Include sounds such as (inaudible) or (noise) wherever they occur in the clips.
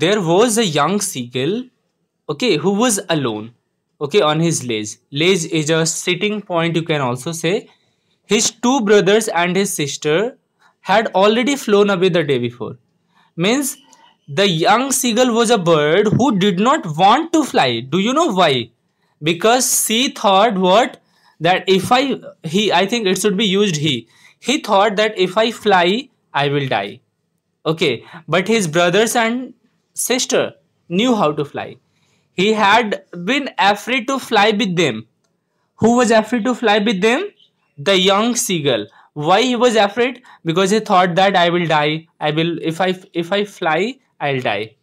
there was a young seagull okay who was alone okay on his ledge ledge is a sitting point you can also say his two brothers and his sister had already flown away the day before means the young seagull was a bird who did not want to fly do you know why because she thought what that if i he i think it should be used he he thought that if i fly i will die okay but his brothers and sister knew how to fly. He had been afraid to fly with them. Who was afraid to fly with them? The young seagull. Why he was afraid? Because he thought that I will die. I will if I if I fly, I'll die.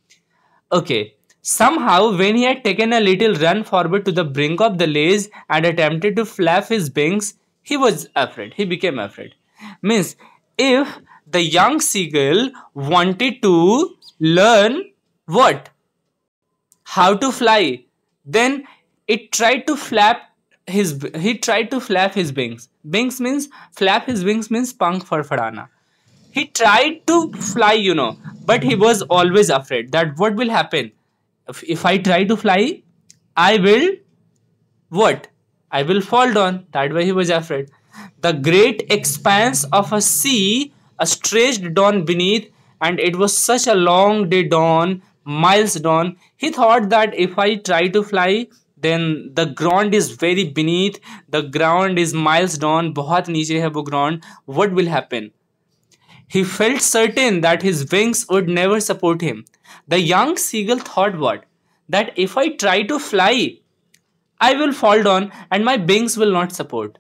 Okay. Somehow, when he had taken a little run forward to the brink of the ledge and attempted to flap his wings, he was afraid. He became afraid. Means, if the young seagull wanted to learn what? How to fly? Then it tried to flap his he tried to flap his wings. Wings means flap his wings means punk for farana. He tried to fly, you know, but he was always afraid that what will happen if, if I try to fly, I will what? I will fall down. That way he was afraid. The great expanse of a sea stretched down beneath, and it was such a long day dawn miles down. He thought that if I try to fly, then the ground is very beneath. The ground is miles down. Bahut niche hai ground. What will happen? He felt certain that his wings would never support him. The young seagull thought what? That if I try to fly, I will fall down and my wings will not support.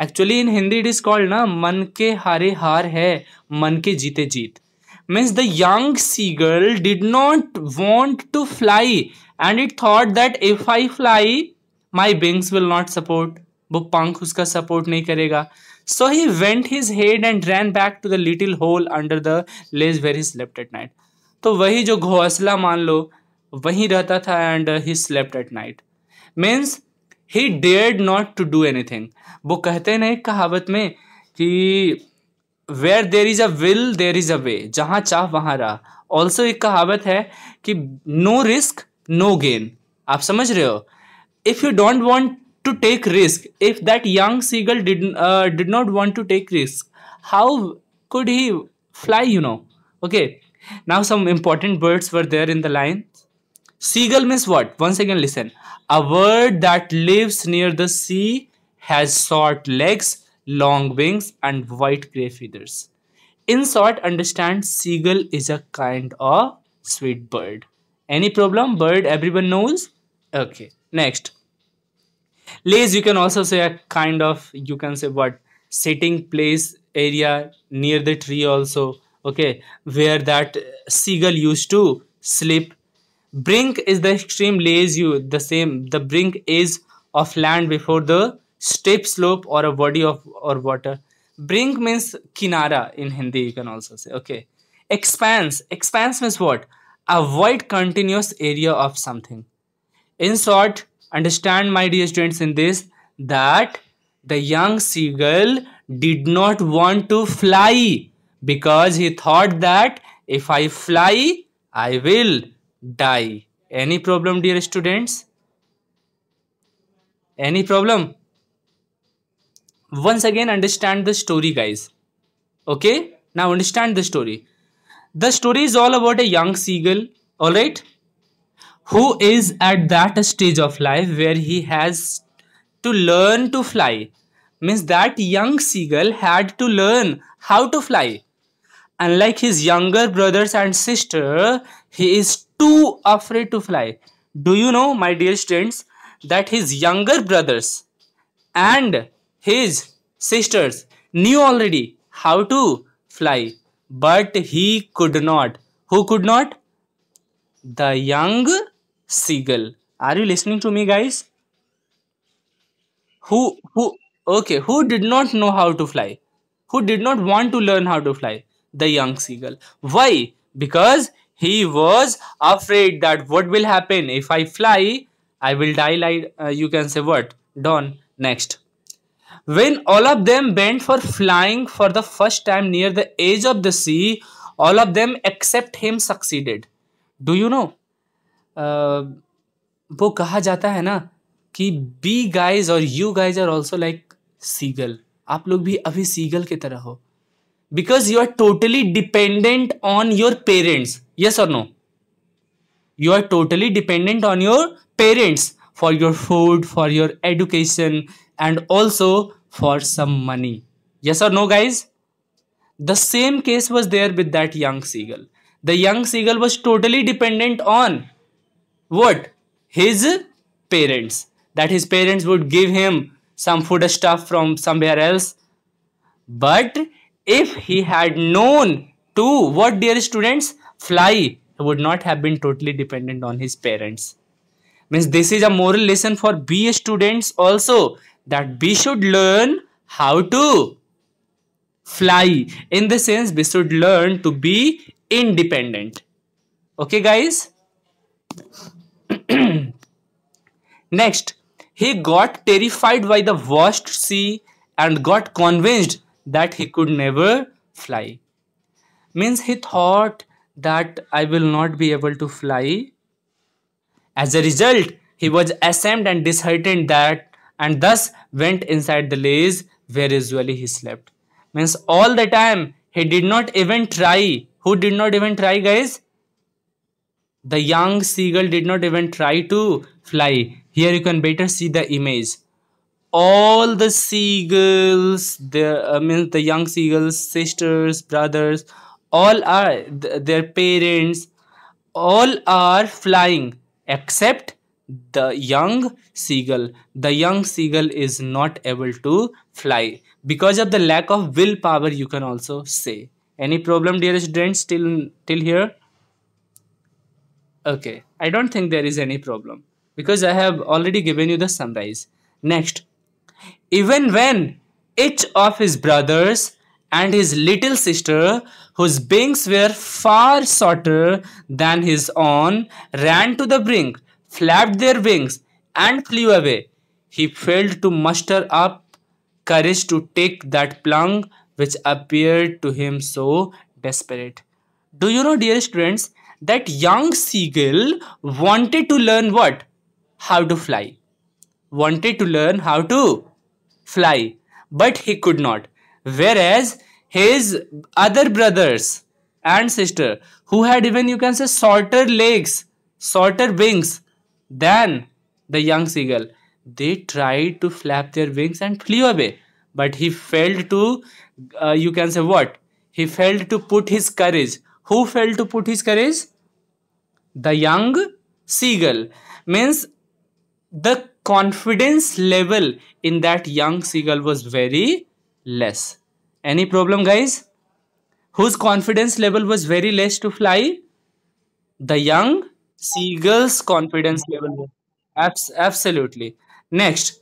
Actually in Hindi it is called na, man ke hare har hai, man ke jite jeet. means the young seagull did not want to fly and it thought that if I fly my wings will not support वो पंख उसका support नहीं करेगा so he went his head and ran back to the little hole under the ledge where he slept at night तो वही जो घोसला मान लो वहीं रहता था and he slept at night means he dare not to do anything वो कहते ना एक कहावत में कि where there is a will there is a way जहाँ चाह वहाँ रहा ऑल्सो एक कहावत है कि नो रिस्क नो गेन आप समझ रहे हो if you don't want to take risk if that young seagull did not want to take risk how could he fly you know okay now some important words were there in the line seagull means what one second listen a word that lives near the sea has short legs long wings, and white gray feathers. In short, understand seagull is a kind of sweet bird. Any problem? Bird, everyone knows? Okay, next. Lays, you can also say a kind of, you can say what, sitting place area near the tree also. Okay, where that seagull used to sleep. Brink is the extreme lays you, the same, the brink is of land before the steep slope or a body of or water. Brink means kinara in Hindi, you can also say. Okay. Expanse. Expanse means what? A wide continuous area of something. In short, understand my dear students in this that the young seagull did not want to fly because he thought that if I fly, I will die. Any problem, dear students? Any problem? once again understand the story guys okay now understand the story the story is all about a young seagull all right who is at that stage of life where he has to learn to fly means that young seagull had to learn how to fly unlike his younger brothers and sister he is too afraid to fly do you know my dear students that his younger brothers and his sisters knew already how to fly, but he could not. Who could not? The young seagull. Are you listening to me, guys? Who, who, okay, who did not know how to fly? Who did not want to learn how to fly? The young seagull. Why? Because he was afraid that what will happen if I fly? I will die like, uh, you can say what? Dawn. Next. When all of them bent for flying for the first time near the edge of the sea, all of them except him succeeded. Do you know? Uh, वो कहा जाता है ना कि be guys और you guys are also like seagull आप लोग भी अभी सीगल की तरह हो because you are totally dependent on your parents yes और no you are totally dependent on your parents for your food for your education and also for some money. Yes or no, guys? The same case was there with that young seagull. The young seagull was totally dependent on what? His parents. That his parents would give him some food stuff from somewhere else. But if he had known to what, dear students, fly, he would not have been totally dependent on his parents means this is a moral lesson for b students also that we should learn how to fly. In the sense, we should learn to be independent. Okay, guys? (clears throat) Next, he got terrified by the vast sea and got convinced that he could never fly. Means he thought that I will not be able to fly. As a result, he was ashamed and disheartened that and thus went inside the lays where usually he slept. Means all the time he did not even try. Who did not even try guys? The young seagull did not even try to fly. Here you can better see the image. All the seagulls, the I uh, the young seagulls, sisters, brothers, all are th their parents, all are flying except the young seagull the young seagull is not able to fly because of the lack of willpower you can also say any problem dear students till till here okay i don't think there is any problem because i have already given you the sunrise. next even when each of his brothers and his little sister, whose wings were far shorter than his own, ran to the brink flapped their wings and flew away. He failed to muster up courage to take that plunge which appeared to him so desperate. Do you know, dear students, that young seagull wanted to learn what? How to fly. Wanted to learn how to fly, but he could not. Whereas his other brothers and sister, who had even you can say shorter legs, shorter wings, then the young seagull, they tried to flap their wings and flew away. But he failed to, uh, you can say what? He failed to put his courage. Who failed to put his courage? The young seagull. Means the confidence level in that young seagull was very less. Any problem guys? Whose confidence level was very less to fly? The young Seagull's confidence level. Abs- absolutely. Next,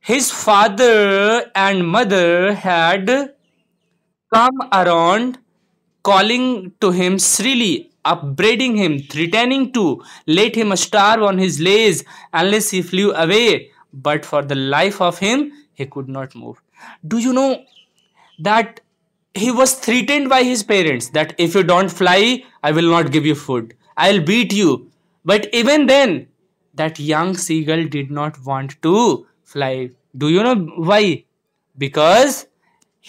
his father and mother had come around calling to him shrilly, upbraiding him, threatening to let him starve on his lays unless he flew away. But for the life of him, he could not move. Do you know that he was threatened by his parents that if you don't fly, I will not give you food. I will beat you but even then that young seagull did not want to fly do you know why because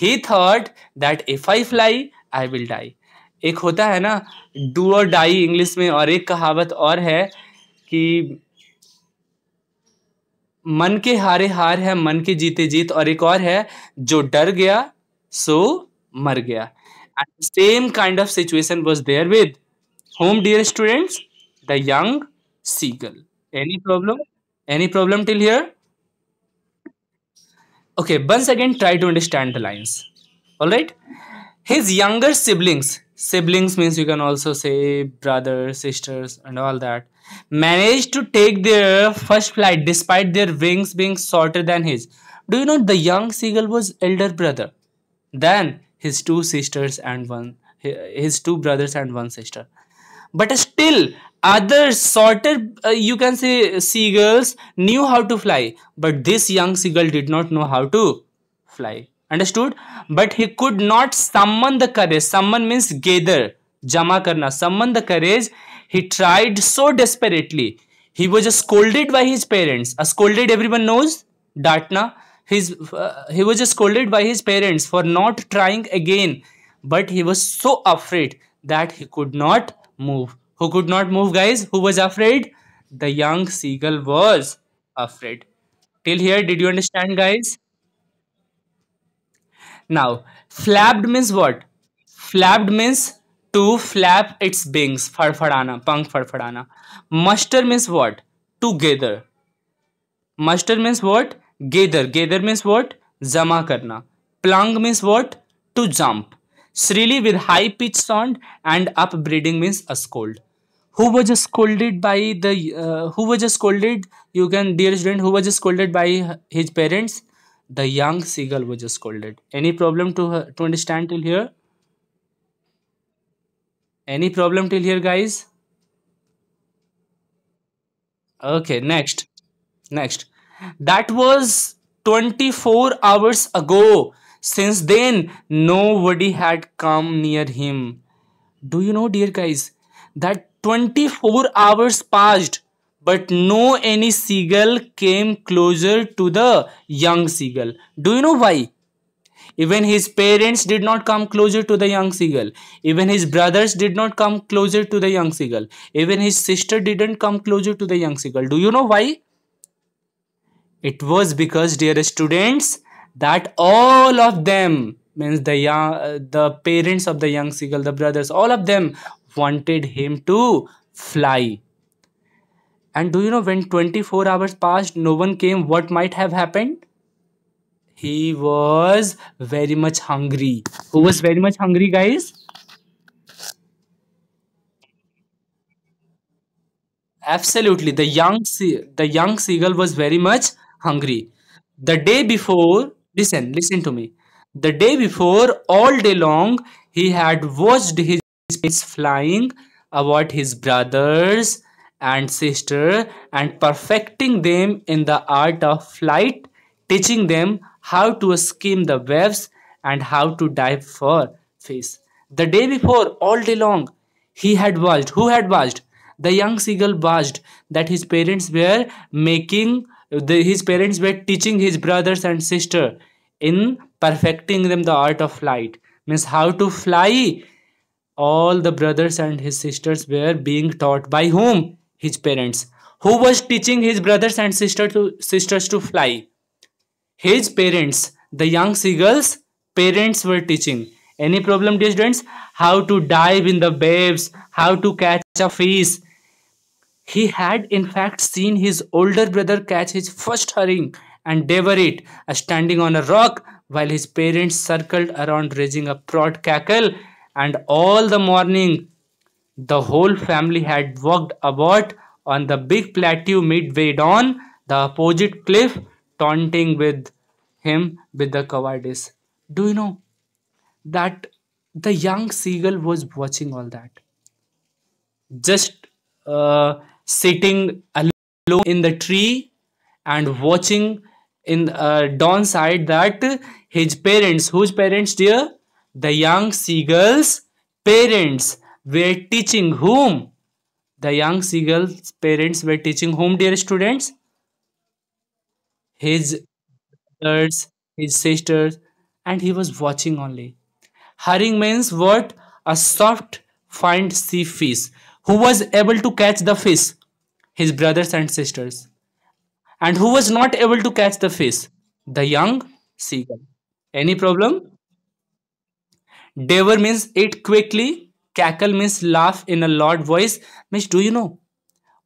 he thought that if I fly I will die एक होता है ना do और die English में और एक कहावत और है कि मन के हारे हार है मन के जीते जीत और एक और है जो डर गया सो मर गया and same kind of situation was there with Home, dear students the young seagull any problem any problem till here okay once again try to understand the lines all right his younger siblings siblings means you can also say brothers sisters and all that managed to take their first flight despite their wings being shorter than his do you know the young seagull was elder brother than his two sisters and one his two brothers and one sister but still other shorter uh, you can say seagulls knew how to fly but this young seagull did not know how to fly understood but he could not summon the courage summon means gather jama karna summon the courage he tried so desperately he was scolded by his parents A scolded everyone knows datna his uh, he was scolded by his parents for not trying again but he was so afraid that he could not move. Who could not move, guys? Who was afraid? The young seagull was afraid. Till here, did you understand, guys? Now, flapped means what? Flapped means to flap its wings, Farfarana, punk farfarana. Muster means what? Together. Muster means what? Gather. Gather means what? Zama karna. Plung means what? To jump shrilly with high pitched sound and upbraiding means a scold who was scolded by the uh, who was scolded you can dear student who was scolded by his parents the young seagull was scolded any problem to to understand till here any problem till here guys okay next next that was 24 hours ago since then, nobody had come near him. Do you know, dear guys, that 24 hours passed, but no any seagull came closer to the young seagull. Do you know why? Even his parents did not come closer to the young seagull. Even his brothers did not come closer to the young seagull. Even his sister didn't come closer to the young seagull. Do you know why? It was because, dear students, that all of them means the young uh, the parents of the young seagull the brothers all of them wanted him to fly and do you know when 24 hours passed no one came what might have happened he was very much hungry who was very much hungry guys absolutely the young the young seagull was very much hungry the day before listen listen to me the day before all day long he had watched his planes flying about his brothers and sister and perfecting them in the art of flight teaching them how to skim the waves and how to dive for fish the day before all day long he had watched who had watched the young seagull watched that his parents were making the, his parents were teaching his brothers and sister in perfecting them the art of flight means how to fly all the brothers and his sisters were being taught by whom his parents who was teaching his brothers and sister to, sisters to fly his parents the young seagulls parents were teaching any problem dear students how to dive in the waves how to catch a fish he had in fact seen his older brother catch his first herring and devour it, uh, standing on a rock while his parents circled around raising a proud cackle and all the morning the whole family had walked about on the big plateau midway down the opposite cliff taunting with him with the cowardice do you know that the young seagull was watching all that just uh, sitting alone in the tree and watching in uh, dawn side that his parents whose parents dear the young seagull's parents were teaching whom the young seagull's parents were teaching whom dear students his brothers his sisters and he was watching only herring means what a soft fine sea fish who was able to catch the fish? His brothers and sisters. And who was not able to catch the fish? The young seagull. Any problem? Devour means eat quickly. Cackle means laugh in a loud voice. Means do you know?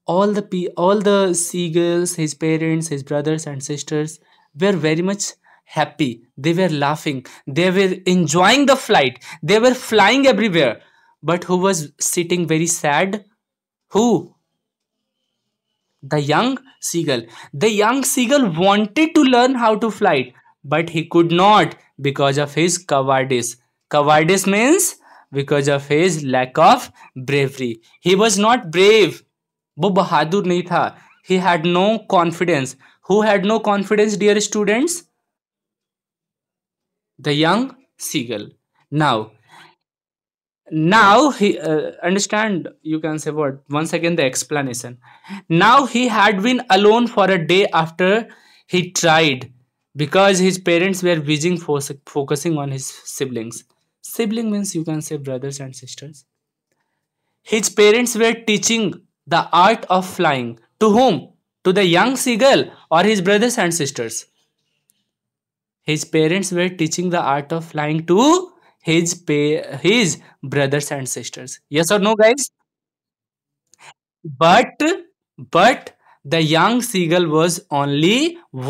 All the pe all the seagulls, his parents, his brothers and sisters were very much happy. They were laughing. They were enjoying the flight. They were flying everywhere but who was sitting very sad? Who? The young seagull. The young seagull wanted to learn how to fly, but he could not because of his cowardice. Cowardice means because of his lack of bravery. He was not brave. वो Bahadur नहीं he had no confidence who had no confidence dear students the young seagull now now he uh, understand you can say what once again the explanation now he had been alone for a day after he tried because his parents were busy fo focusing on his siblings sibling means you can say brothers and sisters his parents were teaching the art of flying to whom to the young seagull or his brothers and sisters his parents were teaching the art of flying to his pay his brothers and sisters yes or no guys but but the young seagull was only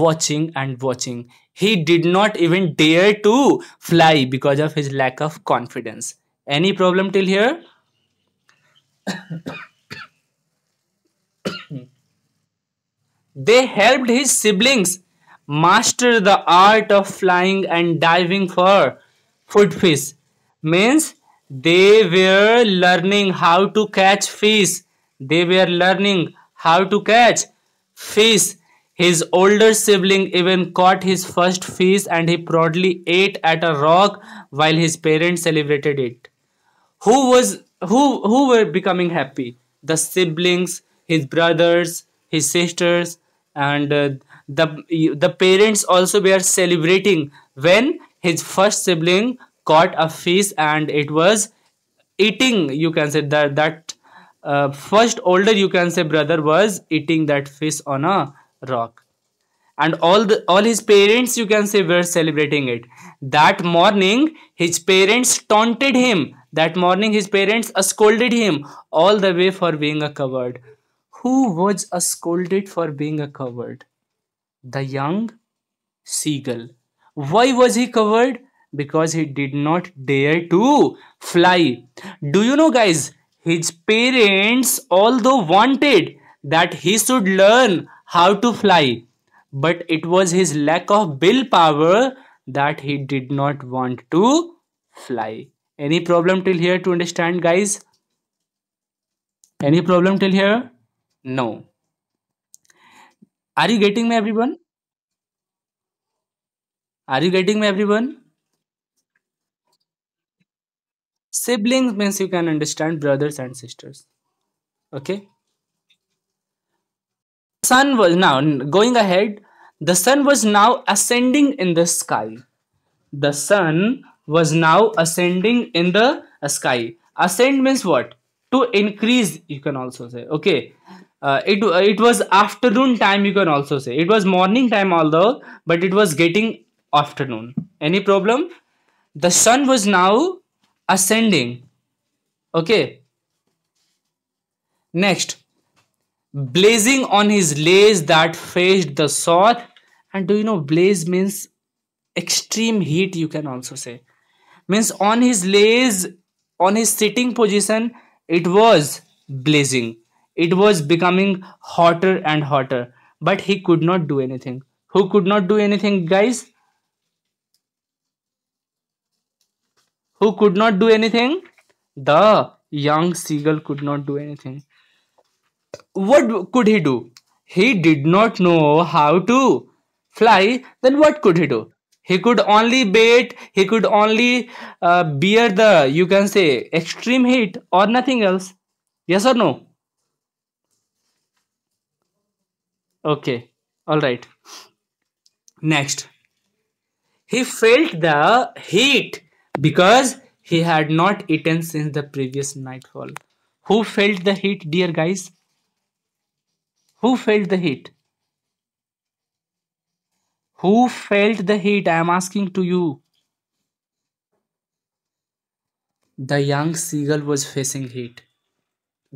watching and watching he did not even dare to fly because of his lack of confidence any problem till here they helped his siblings master the art of flying and diving for Food fish means they were learning how to catch fish they were learning how to catch fish his older sibling even caught his first fish and he proudly ate at a rock while his parents celebrated it who was who who were becoming happy the siblings his brothers his sisters and uh, the the parents also were celebrating when his first sibling caught a fish and it was eating you can say that that uh, first older you can say brother was eating that fish on a rock and all the all his parents you can say were celebrating it that morning his parents taunted him that morning his parents scolded him all the way for being a coward who was scolded for being a coward the young seagull why was he covered? Because he did not dare to fly. Do you know guys, his parents although wanted that he should learn how to fly, but it was his lack of bill power that he did not want to fly. Any problem till here to understand guys? Any problem till here? No. Are you getting me everyone? Are you getting me everyone? Siblings means you can understand brothers and sisters. Okay. Sun was now going ahead. The sun was now ascending in the sky. The sun was now ascending in the sky. Ascend means what? To increase, you can also say. Okay. Uh, it, it was afternoon time, you can also say. It was morning time, although, but it was getting afternoon. Any problem? The sun was now ascending. Okay. Next, blazing on his lays that faced the south. And do you know blaze means extreme heat, you can also say. Means on his lays, on his sitting position, it was blazing. It was becoming hotter and hotter. But he could not do anything. Who could not do anything, guys? Who could not do anything? The young seagull could not do anything. What could he do? He did not know how to fly. Then what could he do? He could only bait, he could only uh, bear the, you can say, extreme heat or nothing else. Yes or no? Okay, alright. Next, he felt the heat because he had not eaten since the previous nightfall. Who felt the heat, dear guys? Who felt the heat? Who felt the heat? I am asking to you. The young seagull was facing heat,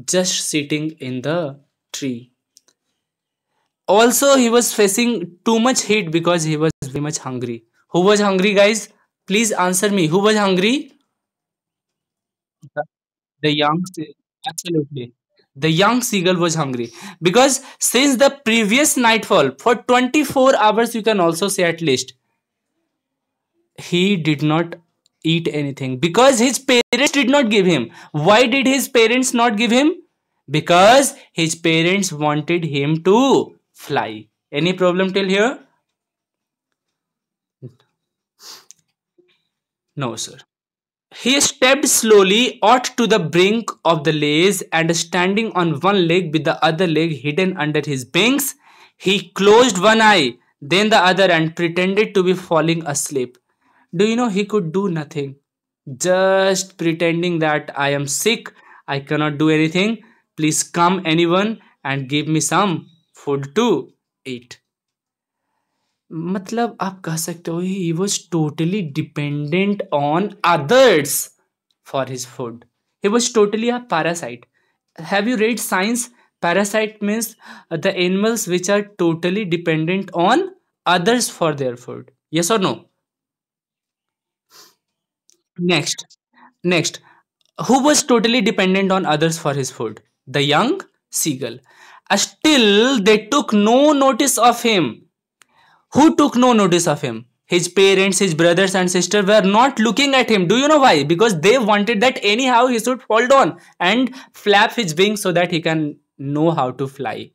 just sitting in the tree. Also, he was facing too much heat because he was very much hungry. Who was hungry, guys? Please answer me. Who was hungry? The, the young. Absolutely. The young seagull was hungry because since the previous nightfall, for 24 hours, you can also say at least, he did not eat anything because his parents did not give him. Why did his parents not give him? Because his parents wanted him to fly. Any problem till here? No, sir. He stepped slowly out to the brink of the lace and standing on one leg with the other leg hidden under his bangs, he closed one eye, then the other and pretended to be falling asleep. Do you know he could do nothing? Just pretending that I am sick, I cannot do anything. Please come anyone and give me some food to eat. मतलब आप कह सकते हो he was totally dependent on others for his food he was totally a parasite have you read science parasite means the animals which are totally dependent on others for their food yes और no next next who was totally dependent on others for his food the young seagull still they took no notice of him who took no notice of him. His parents, his brothers and sister were not looking at him. Do you know why? Because they wanted that anyhow he should fall down and flap his wings so that he can know how to fly.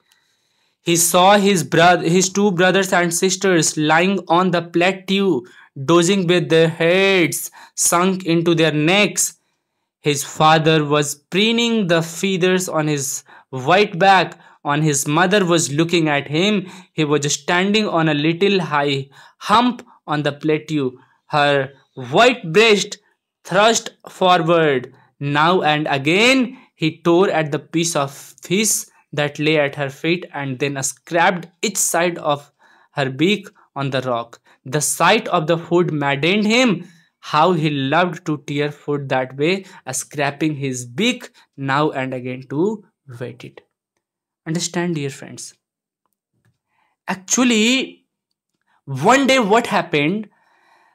He saw his brother, his two brothers and sisters lying on the plateau, dozing with their heads sunk into their necks. His father was preening the feathers on his white back on his mother was looking at him. He was standing on a little high hump on the plateau, her white breast thrust forward. Now and again he tore at the piece of fish that lay at her feet and then scraped each side of her beak on the rock. The sight of the food maddened him. How he loved to tear food that way, scraping his beak now and again to wet it. Understand, dear friends. Actually, one day what happened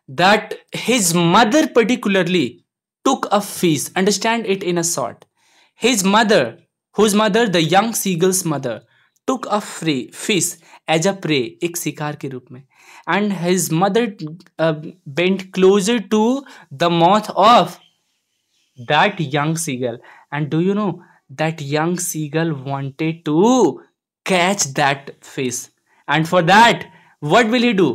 that his mother particularly took a feast. Understand it in a sort. His mother, whose mother? The young seagull's mother, took a free feast as a prey, एक शिकार के रूप में. And his mother uh, bent closer to the mouth of that young seagull. And do you know that young seagull wanted to catch that fish and for that what will he do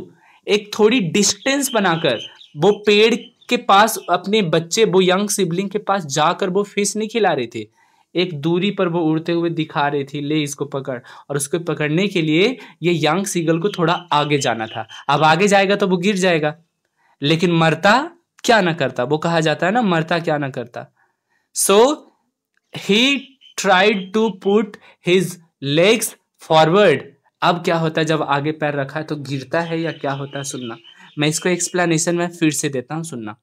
एक थोड़ी distance बनाकर वो पेड़ के पास अपने बच्चे वो young sibling के पास जाकर वो फिश नहीं खिला रहे थे एक दूरी पर वो उड़ते हुए दिखा रही थी ले इसको पकड़ और उसको पकड़ने के लिए ये यंग सीगल को थोड़ा आगे जाना था अब आगे जाएगा तो वो गिर जाएगा लेकिन मरता क्या ना करता वो कहा जाता है ना मरता क्या ना करता so so, he tried to put his legs forward अब क्या होता है जब आगे पैर रखा है तो गिरता है या क्या होता है सुनना मैं इसको एक्सप्लेनेशन में फिर से देता हूं सुनना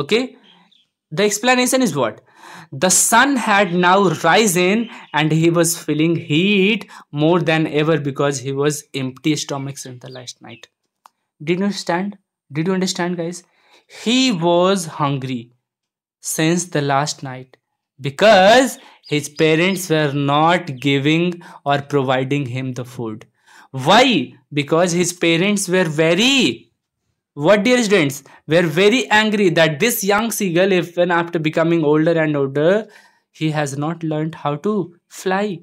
okay the explanation is what the sun had now rise in and he was feeling heat more than ever because he was empty stomachs in the last night did you stand did you understand guys he was hungry since the last night because his parents were not giving or providing him the food. Why? Because his parents were very, what dear students, were very angry that this young seagull, even after becoming older and older, he has not learned how to fly.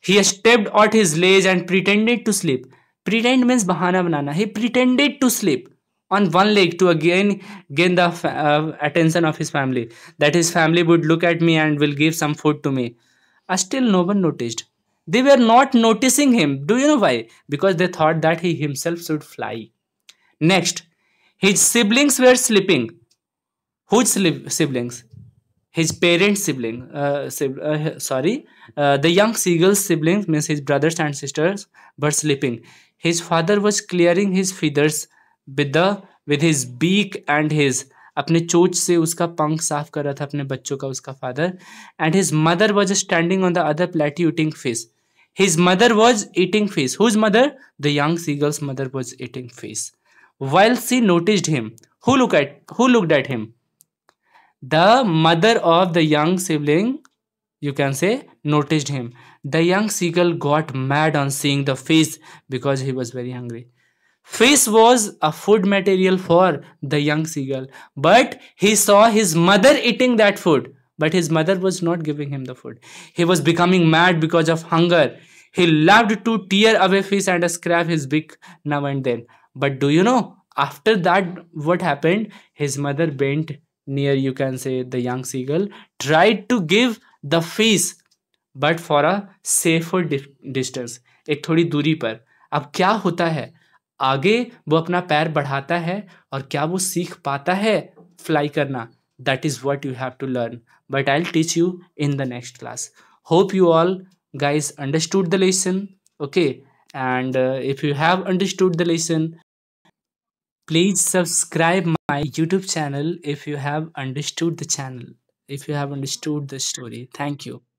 He stepped out his ledge and pretended to sleep. Pretend means bahana banana. He pretended to sleep on one leg to again gain the uh, attention of his family that his family would look at me and will give some food to me uh, still no one noticed they were not noticing him do you know why because they thought that he himself should fly next his siblings were sleeping whose siblings his parents sibling uh, sib uh, sorry uh, the young seagull's siblings means his brothers and sisters were sleeping his father was clearing his feathers with the with his beak and his अपने चोच से उसका पंख साफ कर रहा था अपने बच्चों का उसका father and his mother was standing on the other plate eating fish his mother was eating fish whose mother the young seagulls mother was eating fish well she notice him who look at who looked at him the mother of the young sibling you can say notice him the young seagull got mad on seeing the face because he was very hungry Fish was a food material for the young seagull, but he saw his mother eating that food. But his mother was not giving him the food. He was becoming mad because of hunger. He loved to tear away fish and scratch his beak now and then. But do you know, after that, what happened? His mother bent near, you can say, the young seagull, tried to give the fish, but for a safer distance, एक थोड़ी duri par. अब क्या होता आगे वो अपना पैर बढ़ाता है और क्या वो सीख पाता है फ्लाई करना that is what you have to learn but I teach you in the next class hope you all guys understood the lesson okay and if you have understood the lesson please subscribe my YouTube channel if you have understood the channel if you have understood the story thank you